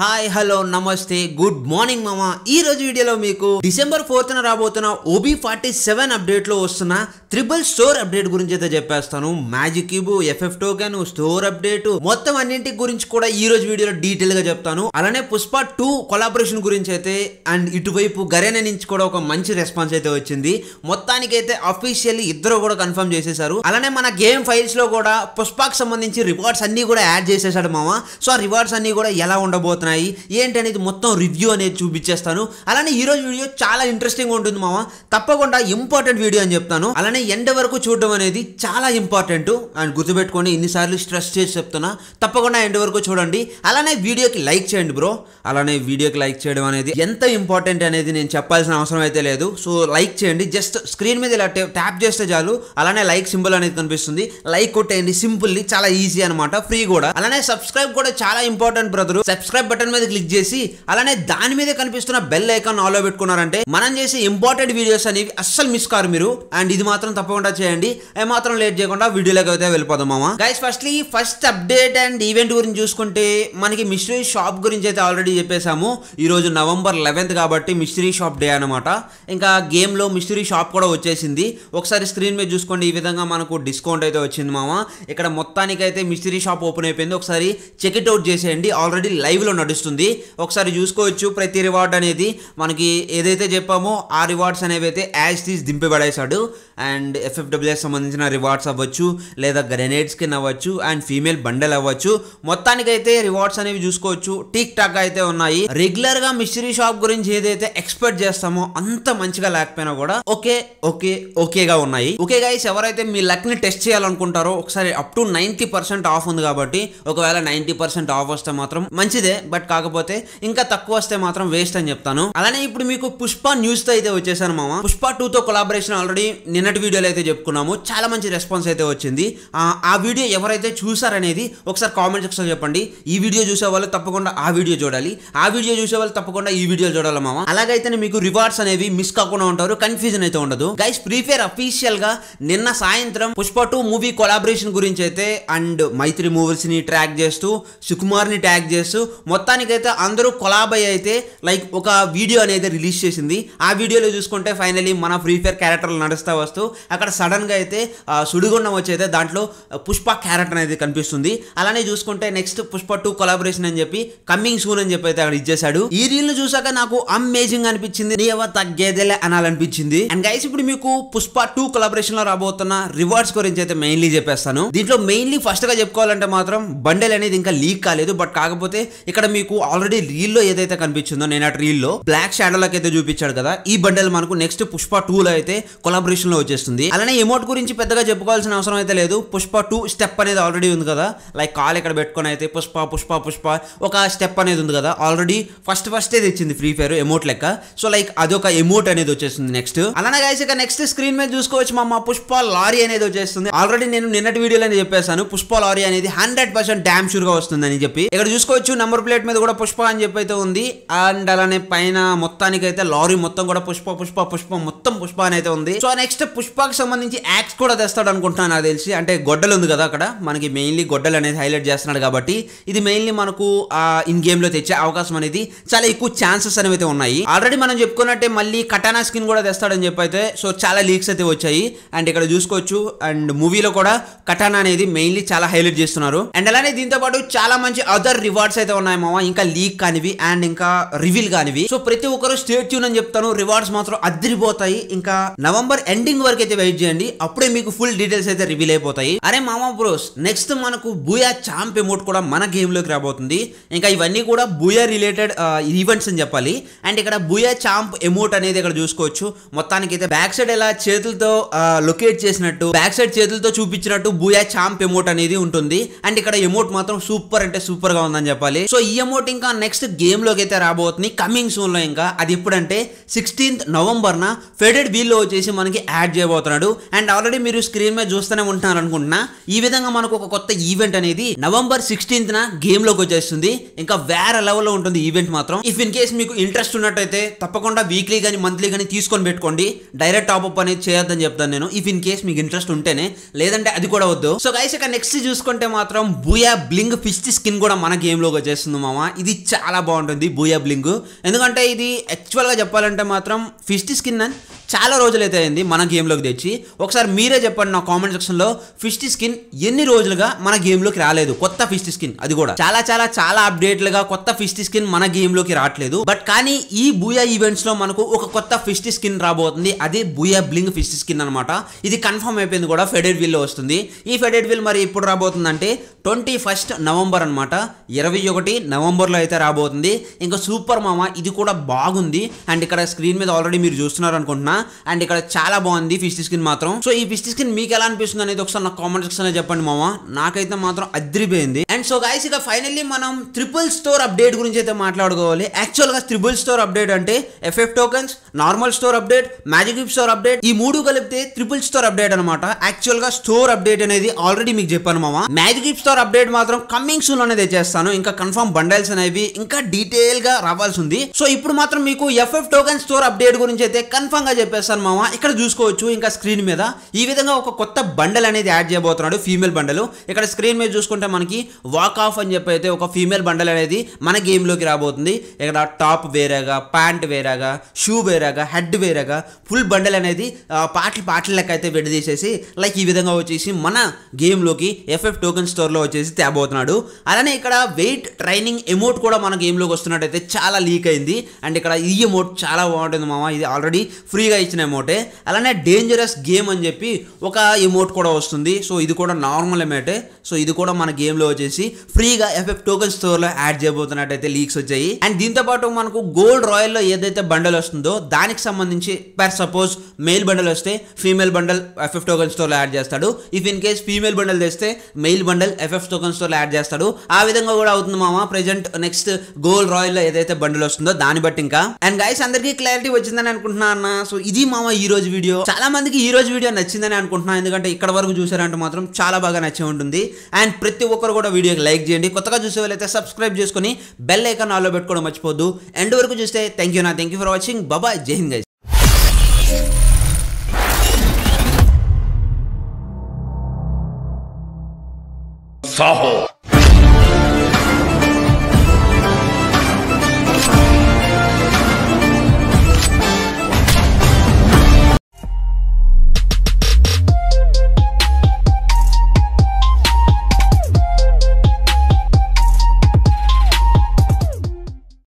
hi hello నమస్తే good morning మామ ఈ రోజు వీడియోలో మీకు డిసెంబర్ ఫోర్త్ న రాబోతున్న ఓబీ ఫార్టీ సెవెన్ అప్డేట్ లో వస్తున్న త్రిబుల్ స్టోర్ అప్డేట్ గురించి అయితే చెప్పేస్తాను magic cube FF token store update మొత్తం అన్నింటి గురించి కూడా ఈ రోజు వీడియోలో డీటెయిల్ గా చెప్తాను అలానే పుష్ప టూ కొలాబరేషన్ గురించి అయితే అండ్ ఇటువైపు గరేన నుంచి కూడా ఒక మంచి రెస్పాన్స్ అయితే వచ్చింది మొత్తానికైతే అఫీషియల్లీ ఇద్దరు కూడా కన్ఫర్మ్ చేసేసారు అలానే మన గేమ్ ఫైల్స్ లో కూడా పుష్పకు సంబంధించి రివార్డ్స్ అన్ని కూడా యాడ్ చేసేసాడు మామ సో ఆ రివార్డ్స్ అన్ని కూడా ఎలా ఉండబోతున్నాయి జరుగుతున్నాయి ఏంటి అనేది మొత్తం రివ్యూ అనేది చూపించేస్తాను అలానే ఈరోజు వీడియో చాలా ఇంట్రెస్టింగ్ ఉంటుంది మామ తప్పకుండా ఇంపార్టెంట్ వీడియో అని చెప్తాను అలానే ఎండ వరకు చూడడం అనేది చాలా ఇంపార్టెంట్ అండ్ గుర్తుపెట్టుకొని ఇన్నిసార్లు స్ట్రెస్ చేసి చెప్తున్నా తప్పకుండా ఎండ వరకు చూడండి అలానే వీడియోకి లైక్ చేయండి బ్రో అలానే వీడియోకి లైక్ చేయడం అనేది ఎంత ఇంపార్టెంట్ అనేది నేను చెప్పాల్సిన అవసరం అయితే లేదు సో లైక్ చేయండి జస్ట్ స్క్రీన్ మీద ఇలా ట్యాప్ చేస్తే చాలు అలానే లైక్ సింబల్ అనేది కనిపిస్తుంది లైక్ కొట్టేయండి సింపుల్లీ చాలా ఈజీ అనమాట ఫ్రీ కూడా అలానే సబ్స్క్రైబ్ కూడా చాలా ఇంపార్టెంట్ బ్రదర్ సబ్స్క్రైబ్ బటన్ మీద క్లిక్ చేసి అలానే దాని మీద కనిపిస్తున్న బెల్ ఐకాన్ ఆలో పెట్టుకున్నారంటే మనం చేసే ఇంపార్టెంట్ వీడియోస్ అనేవి అస్సలు మిస్ కారు మీరు అండ్ ఇది మాత్రం తప్పకుండా చేయండి అది మాత్రం లేట్ చేయకుండా వీడియోలోకి అయితే వెళ్ళిపోదాం మామ guys firstly first update and event గురించి చూసుకుంటే మనకి మిస్టరీ షాప్ గురించి అయితే ఆల్రెడీ చెప్పేశాము ఈ రోజు నవంబర్ లెవెన్త్ కాబట్టి మిస్టరీ షాప్ డే అనమాట ఇంకా గేమ్ లో మిస్టరీ షాప్ కూడా వచ్చేసింది ఒకసారి స్క్రీన్ మీద చూసుకోండి ఈ విధంగా మనకు డిస్కౌంట్ అయితే వచ్చింది మామ ఇక్కడ మొత్తానికైతే మిస్టరీ షాప్ ఓపెన్ అయిపోయింది ఒకసారి చెక్ ఇట్ అవుట్ చేసేయండి ఆల్రెడీ లైవ్ లో నడుస్తుంది ఒకసారి చూసుకోవచ్చు ప్రతి రివార్డ్ అనేది మనకి ఏదైతే చెప్పామో ఆ రివార్డ్స్ అనేవి అయితే యాజ్ తీసి దింపబడేశాడు అండ్ ఎఫ్ఎఫ్డబ్ల్యూఎస్ సంబంధించిన రివార్డ్స్ అవ్వచ్చు లేదా గ్రెనేడ్స్ కింద అవ్వచ్చు అండ్ ఫీమేల్ బండల్ అవ్వచ్చు మొత్తానికైతే రివార్డ్స్ అనేవి చూసుకోవచ్చు టిక్ టాక్ అయితే ఉన్నాయి రెగ్యులర్ గా మిస్టరీ షాప్ గురించి ఏదైతే ఎక్స్పెక్ట్ చేస్తామో అంత మంచిగా లేకపోయినా కూడా ఓకే ఓకే ఓకేగా ఉన్నాయి ఓకే గైస్ ఎవరైతే మీ లక్ ని టెస్ట్ చేయాలనుకుంటారో ఒకసారి up to ninety percent off ఉంది కాబట్టి ఒకవేళ నైన్టీ పర్సెంట్ ఆఫ్ వస్తే మాత్రం మంచిదే బట్ కాకపోతే ఇంకా తక్కువ వస్తే మాత్రం వేస్ట్ అని చెప్తాను అలానే ఇప్పుడు మీకు పుష్ప న్యూస్ తో అయితే వచ్చేసాను మామ పుష్ప టూ తో కొలాబరేషన్ ఆల్రెడీ నిన్నటి వీడియోలో అయితే చెప్పుకున్నాము చాలా మంచి రెస్పాన్స్ అయితే వచ్చింది ఆ వీడియో ఎవరైతే చూసారనేది ఒకసారి కామెంట్ సెక్షన్ చెప్పండి ఈ వీడియో చూసే వాళ్ళు తప్పకుండా ఆ వీడియో చూడాలి ఆ వీడియో చూసే వాళ్ళు తప్పకుండా ఈ వీడియో చూడాలి మామ అలాగైతే మీకు రివార్డ్స్ అనేవి మిస్ కాకుండా ఉంటారు కన్ఫ్యూజన్ అయితే ఉండదు గైస్ ప్రీఫేర్ అఫీషియల్ గా నిన్న సాయంత్రం పుష్ప టూ మూవీ కొలాబరేషన్ గురించి అయితే అండ్ మైత్రి మూవీస్ ని ట్రాక్ చేస్తూ సుకుమార్ ని ట్యాగ్ చేస్తూ మొత్తం మొత్తానికైతే అందరూ కొలాబై అయితే లైక్ ఒక వీడియో అనేది రిలీజ్ చేసింది ఆ వీడియోలో చూసుకుంటే ఫైనలీ మన ఫ్రీ ఫైర్ క్యారెక్టర్లు నడుస్తూ వస్తూ అక్కడ సడన్గా అయితే సుడిగుండం వచ్చైతే దాంట్లో పుష్ప క్యారెక్టర్ అనేది కనిపిస్తుంది అలానే చూసుకుంటే నెక్స్ట్ పుష్ప టూ కొలాబరేషన్ అని చెప్పి కమ్మింగ్ సూన్ అని చెప్పి అయితే అక్కడ ఇచ్చేసాడు ఈ రీల్ ను చూసాక నాకు అమేజింగ్ అనిపించింది నీవ తగ్గేదేలే అనాలనిపించింది అండ్ గైస్ ఇప్పుడు మీకు పుష్ప టూ కొలాబరేషన్ లో రాబోతున్న రివార్డ్స్ గురించి అయితే మెయిన్లీ చెప్పేస్తాను దీంట్లో మెయిన్లీ ఫస్ట్ గా చెప్పుకోవాలంటే మాత్రం బండెల్ అనేది ఇంకా లీక్ కాలేదు బట్ కాకపోతే ఇక్కడ ఇక్కడ మీకు ఆల్రెడీ రీల్ లో ఏదైతే కనిపించిందో నేను అటు రీల్ లో బ్లాక్ షాడోలకు అయితే చూపించాడు కదా ఈ బండల్ మనకు నెక్స్ట్ పుష్ప టూ లో అయితే కొలాబరేషన్ లో వచ్చేస్తుంది అలానే ఎమోట్ గురించి పెద్దగా చెప్పుకోవాల్సిన అవసరం అయితే లేదు పుష్ప టూ స్టెప్ అనేది ఆల్రెడీ ఉంది కదా లైక్ కాల్ ఇక్కడ పెట్టుకొని అయితే పుష్ప పుష్ప పుష్ప ఒక స్టెప్ అనేది ఉంది కదా ఆల్రెడీ ఫస్ట్ ఫస్టే తెచ్చింది ఫ్రీ ఫైర్ ఎమోట్ లెక్క సో లైక్ అదొక ఎమోట్ అనేది వచ్చేస్తుంది నెక్స్ట్ అలానే గైస్ ఇక నెక్స్ట్ స్క్రీన్ మీద చూసుకోవచ్చు మా పుష్ప లారీ అనేది వచ్చేస్తుంది ఆల్రెడీ నేను నిన్నటి వీడియోలో చెప్పేశాను పుష్ప లారీ అనేది హండ్రెడ్ పర్సెంట్ డ్యామ్ షూర్ గా అని చెప్పి ఇక్కడ చూసుకోవచ్చు నెంబర్ ప్లేట్ గేట్ మీద కూడా పుష్ప అని చెప్పి అయితే ఉంది అండ్ అలానే పైన మొత్తానికైతే లారీ మొత్తం కూడా పుష్ప పుష్ప పుష్ప మొత్తం పుష్ప అని అయితే ఉంది సో నెక్స్ట్ పుష్పకి సంబంధించి యాక్స్ కూడా తెస్తాడు అనుకుంటున్నాను నాకు తెలిసి అంటే గొడ్డలు ఉంది కదా అక్కడ మనకి మెయిన్లీ గొడ్డలు అనేది హైలైట్ చేస్తున్నాడు కాబట్టి ఇది మెయిన్లీ మనకు ఇన్ గేమ్ లో తెచ్చే అవకాశం అనేది చాలా ఎక్కువ ఛాన్సెస్ అనేవి అయితే ఉన్నాయి ఆల్రెడీ మనం చెప్పుకున్నట్టే మళ్ళీ కటానా స్కిన్ కూడా తెస్తాడని చెప్పి అయితే సో చాలా లీక్స్ అయితే వచ్చాయి అండ్ ఇక్కడ చూసుకోవచ్చు అండ్ మూవీలో కూడా కటానా అనేది మెయిన్లీ చాలా హైలైట్ చేస్తున్నారు అండ్ అలానే దీంతో పాటు చాలా మంచి అదర్ రివార్డ్స్ అయితే ఉన్నాయి మామ ఇంకా లీక్ కానివి అండ్ ఇంకా రివీల్ కానివి సో ప్రతి ఒక్కరు స్టేట్ ట్యూన్ అని చెప్తాను రివార్డ్స్ మాత్రం అద్దరిపోతాయి ఇంకా నవంబర్ ఎండింగ్ వరకు అయితే వెయిట్ చేయండి అప్పుడే మీకు ఫుల్ డీటెయిల్స్ అయితే రివీల్ అయిపోతాయి అరే మామ బ్రోస్ నెక్స్ట్ మనకు బూయా చాంప్ ఎమోట్ కూడా మన గేమ్ లోకి రాబోతుంది ఇంకా ఇవన్నీ కూడా బూయా రిలేటెడ్ ఈవెంట్స్ అని చెప్పాలి అండ్ ఇక్కడ బూయా చాంప్ ఎమోట్ అనేది ఇక్కడ చూసుకోవచ్చు మొత్తానికి అయితే బ్యాక్ సైడ్ ఎలా చేతులతో లొకేట్ చేసినట్టు బ్యాక్ సైడ్ చేతులతో చూపించినట్టు బూయా చాంప్ ఎమోట్ అనేది ఉంటుంది అండ్ ఇక్కడ ఎమోట్ మాత్రం సూపర్ అంటే సూపర్ గా ఉందని చెప్పాలి సో ఈ ఈఎంఓటి ఇంకా నెక్స్ట్ గేమ్లోకి అయితే రాబోతుంది కమింగ్ సూన్లో ఇంకా అది ఎప్పుడంటే సిక్స్టీన్త్ నవంబర్న ఫెడెడ్ వీల్లో వచ్చేసి మనకి యాడ్ చేయబోతున్నాడు అండ్ ఆల్రెడీ మీరు స్క్రీన్ మీద చూస్తూనే ఉంటున్నారు అనుకుంటున్నా ఈ విధంగా మనకు ఒక కొత్త ఈవెంట్ అనేది నవంబర్ సిక్స్టీన్త్న గేమ్లోకి వచ్చేస్తుంది ఇంకా వేరే లెవెల్లో ఉంటుంది ఈవెంట్ మాత్రం ఇఫ్ ఇన్ కేస్ మీకు ఇంట్రెస్ట్ ఉన్నట్టయితే తప్పకుండా వీక్లీ కానీ మంత్లీ కానీ తీసుకొని పెట్టుకోండి డైరెక్ట్ టాప్అప్ అనేది చేయొద్దని చెప్తాను నేను ఇఫ్ ఇన్ కేసు మీకు ఇంట్రెస్ట్ ఉంటేనే లేదంటే అది కూడా వద్దు సో గైస్ ఇక నెక్స్ట్ చూసుకుంటే మాత్రం బుయా బ్లింగ్ ఫిస్ట్ స్కిన్ కూడా మన గేమ్లోకి వచ్చేస్తుంది మామ ఇది చాలా బాగుంటుంది బూయా బ్లింగు ఎందుకంటే ఇది యాక్చువల్గా చెప్పాలంటే మాత్రం ఫిస్ట్ స్కిన్ అని చాలా రోజులైతే అయింది మన గేమ్లోకి తెచ్చి ఒకసారి మీరే చెప్పండి నా కామెంట్ సెక్షన్లో ఫిస్ట్ స్కిన్ ఎన్ని రోజులుగా మన గేమ్లోకి రాలేదు కొత్త ఫిస్ట్ స్కిన్ అది కూడా చాలా చాలా చాలా అప్డేట్లుగా కొత్త ఫిస్ట్ స్కిన్ మన గేమ్లోకి రావట్లేదు బట్ కానీ ఈ బూయా ఈవెంట్స్లో మనకు ఒక కొత్త ఫిస్ట్ స్కిన్ రాబోతుంది అది బూయా బ్లింగ్ ఫిస్ట్ స్కిన్ అనమాట ఇది కన్ఫర్మ్ అయిపోయింది కూడా ఫెడెడ్ విల్లో వస్తుంది ఈ ఫెడెడ్ విల్ మరి ఇప్పుడు రాబోతుందంటే ట్వంటీ ఫస్ట్ నవంబర్ అనమాట ఇరవై ఒకటి నవంబర్లో అయితే రాబోతుంది ఇంకా సూపర్ మామ ఇది కూడా బాగుంది అండ్ ఇక్కడ స్క్రీన్ మీద ఆల్రెడీ మీరు చూస్తున్నారు అనుకుంటున్నా అండ్ ఇక్కడ చాలా బాగుంది ఫిష్ స్కిన్ మాత్రం సో ఈ ఫిష్ స్కిన్ మీకు ఎలా అనిపిస్తుంది అనేది ఒకసారి నాకు కామెంట్ సెక్షన్ లో చెప్పండి మామ నాకైతే మాత్రం అద్రిపోయింది అండ్ సో గాయస్ ఇక ఫైనల్లీ మనం ట్రిపుల్ స్టోర్ అప్డేట్ గురించి అయితే మాట్లాడుకోవాలి యాక్చువల్ గా ట్రిపుల్ స్టోర్ అప్డేట్ అంటే FF tokens normal store update magic store update ఈ మూడు కలిపితే ట్రిపుల్ స్టోర్ అప్డేట్ అనమాట యాక్చువల్ గా స్టోర్ అప్డేట్ అనేది ఆల్రెడీ మీకు చెప్పాను మామ మ్యాజిక్ స్టోర్ అప్డేట్ మాత్రం కమింగ్ సూన్ అనేది చేస్తాను ఇంకా కన్ఫర్మ్ బండల్స్ అనేవి ఇంకా డీటెయిల్ గా రావాల్సి ఉంది సో ఇప్పుడు మాత్రం మీకు ఎఫ్ఎఫ్ టోకెన్ స్టోర్ అప్డేట్ గురించి అయితే కన్ఫర్మ్ గా చెప్పేస్తాను మామ ఇక్కడ చూసుకోవచ్చు ఇంకా స్క్రీన్ మీద ఈ విధంగా ఒక కొత్త బండల్ అనేది యాడ్ చేయబోతున్నాడు ఫీమేల్ బండలు ఇక్కడ స్క్రీన్ మీద చూసుకుంటే మనకి వాక్ ఆఫ్ అని చెప్పి అయితే ఒక ఫీమేల్ బండల్ అనేది మన గేమ్లోకి రాబోతుంది ఇక్కడ టాప్ వేరేగా ప్యాంట్ వేరేగా షూ వేరేగా హెడ్ వేరేగా ఫుల్ బండల్ అనేది పాటలు పాటల అయితే విడదీసేసి లైక్ ఈ విధంగా వచ్చేసి మన గేమ్లోకి ఎఫ్ఎఫ్ టోకెన్ స్టోర్లో వచ్చేసి తేబోతున్నాడు అలానే ఇక్కడ వెయిట్ ట్రైనింగ్ ఎమోట్ కూడా మన గేమ్లోకి వస్తున్నట్టయితే చాలా లీక్ అయింది అండ్ ఇక్కడ ఈ ఎమోట్ చాలా బాగుంటుంది మామ ఇది ఆల్రెడీ ఫ్రీగా ఫ్రీగా ఇచ్చిన ఎమోటే అలానే డేంజరస్ గేమ్ అని చెప్పి ఒక ఎమోట్ కూడా వస్తుంది సో ఇది కూడా నార్మల్ ఎమోటే సో ఇది కూడా మన గేమ్లో వచ్చేసి ఫ్రీగా ఎఫ్ఎఫ్ టోకెన్ స్టోర్లో యాడ్ చేయబోతున్నట్టయితే లీక్స్ వచ్చాయి అండ్ దీంతో పాటు మనకు గోల్డ్ రాయల్లో ఏదైతే బండల్ వస్తుందో దానికి సంబంధించి పర్ సపోజ్ మెయిల్ బండల్ వస్తే ఫీమేల్ బండల్ ఎఫ్ఎఫ్ టోకెన్ స్టోర్లో యాడ్ చేస్తాడు if in case female bundle తెస్తే మెయిల్ బండల్ ఎఫ్ఎఫ్ టోకెన్ స్టోర్లో యాడ్ చేస్తాడు ఆ విధంగా కూడా అవుతుంది మామ ప్రెజెంట్ నెక్స్ట్ గోల్డ్ రాయల్లో ఏదైతే బండల్ వస్తుందో దాన్ని బట్టి ఇంకా అండ్ గైస్ అందరికీ క్లారిటీ వచ్చిందని అనుకుంటున్నా అన్న సో ఇది మామ ఈ రోజు వీడియో చాలా మందికి ఈ రోజు వీడియో నచ్చిందని అనుకుంటున్నాను ఎందుకంటే ఇక్కడ వరకు చూసారంటే మాత్రం చాలా బాగా నచ్చి ఉంటుంది అండ్ ప్రతి ఒక్కరు కూడా వీడియోకి లైక్ చేయండి కొత్తగా చూసే వాళ్ళైతే సబ్స్క్రైబ్ చేసుకుని బెల్ ఐకాన్ ఆల్లో పెట్టుకోవడం మర్చిపోద్దు ఎండ్ వరకు చూస్తే థ్యాంక్ యూ నా థ్యాంక్ యూ ఫర్ వాచింగ్ బాబా జై హింద్